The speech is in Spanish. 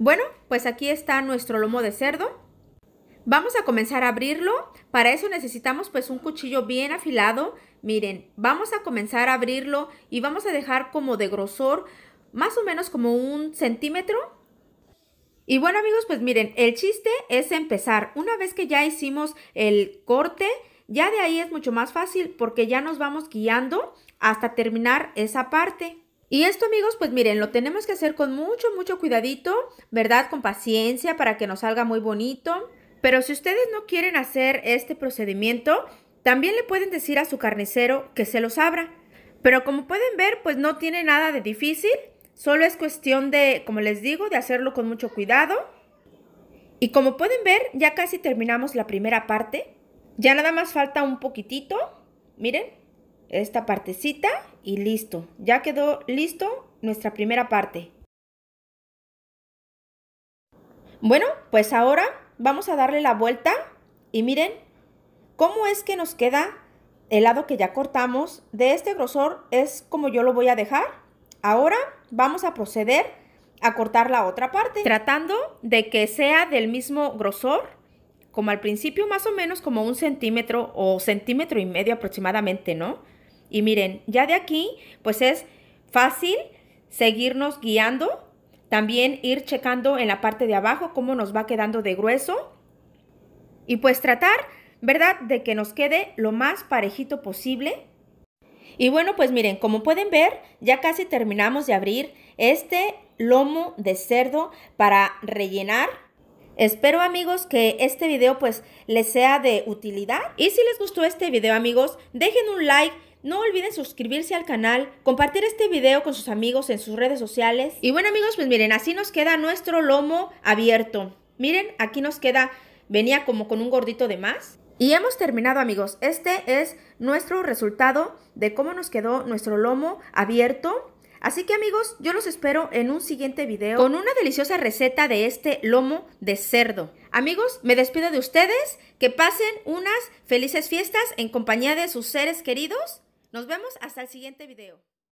Bueno, pues aquí está nuestro lomo de cerdo. Vamos a comenzar a abrirlo. Para eso necesitamos pues un cuchillo bien afilado. Miren, vamos a comenzar a abrirlo y vamos a dejar como de grosor más o menos como un centímetro. Y bueno amigos, pues miren, el chiste es empezar. Una vez que ya hicimos el corte, ya de ahí es mucho más fácil porque ya nos vamos guiando hasta terminar esa parte. Y esto amigos, pues miren, lo tenemos que hacer con mucho, mucho cuidadito, ¿verdad? Con paciencia para que nos salga muy bonito. Pero si ustedes no quieren hacer este procedimiento, también le pueden decir a su carnicero que se los abra. Pero como pueden ver, pues no tiene nada de difícil. Solo es cuestión de, como les digo, de hacerlo con mucho cuidado. Y como pueden ver, ya casi terminamos la primera parte. Ya nada más falta un poquitito. Miren, esta partecita y listo. Ya quedó listo nuestra primera parte. Bueno, pues ahora vamos a darle la vuelta y miren cómo es que nos queda el lado que ya cortamos. De este grosor es como yo lo voy a dejar. Ahora vamos a proceder a cortar la otra parte, tratando de que sea del mismo grosor como al principio más o menos como un centímetro o centímetro y medio aproximadamente, ¿no? Y miren, ya de aquí, pues es fácil seguirnos guiando. También ir checando en la parte de abajo cómo nos va quedando de grueso. Y pues tratar, ¿verdad?, de que nos quede lo más parejito posible. Y bueno, pues miren, como pueden ver, ya casi terminamos de abrir este lomo de cerdo para rellenar. Espero amigos que este video pues les sea de utilidad. Y si les gustó este video amigos, dejen un like no olviden suscribirse al canal, compartir este video con sus amigos en sus redes sociales. Y bueno amigos, pues miren, así nos queda nuestro lomo abierto. Miren, aquí nos queda, venía como con un gordito de más. Y hemos terminado amigos, este es nuestro resultado de cómo nos quedó nuestro lomo abierto. Así que amigos, yo los espero en un siguiente video con una deliciosa receta de este lomo de cerdo. Amigos, me despido de ustedes, que pasen unas felices fiestas en compañía de sus seres queridos. Nos vemos hasta el siguiente video.